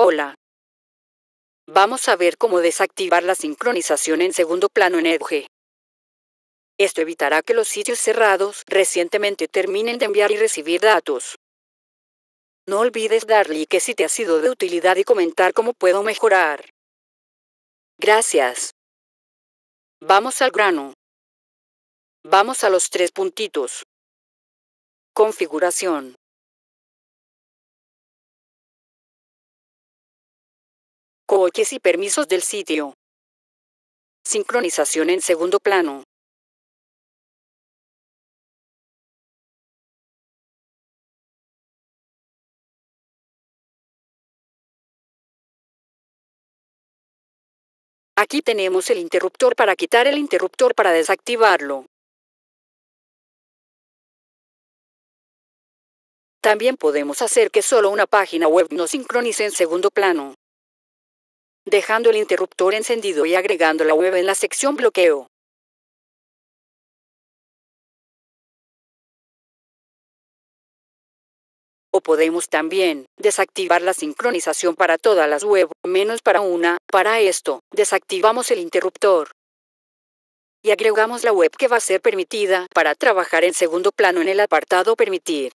Hola. Vamos a ver cómo desactivar la sincronización en segundo plano en Edge. Esto evitará que los sitios cerrados recientemente terminen de enviar y recibir datos. No olvides darle que si te ha sido de utilidad y comentar cómo puedo mejorar. Gracias. Vamos al grano. Vamos a los tres puntitos. Configuración. coches y permisos del sitio. Sincronización en segundo plano. Aquí tenemos el interruptor para quitar el interruptor para desactivarlo. También podemos hacer que solo una página web nos sincronice en segundo plano dejando el interruptor encendido y agregando la web en la sección bloqueo. O podemos también desactivar la sincronización para todas las web, menos para una. Para esto, desactivamos el interruptor y agregamos la web que va a ser permitida para trabajar en segundo plano en el apartado Permitir.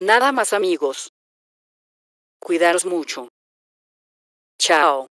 Nada más amigos. Cuidaros mucho. Chao.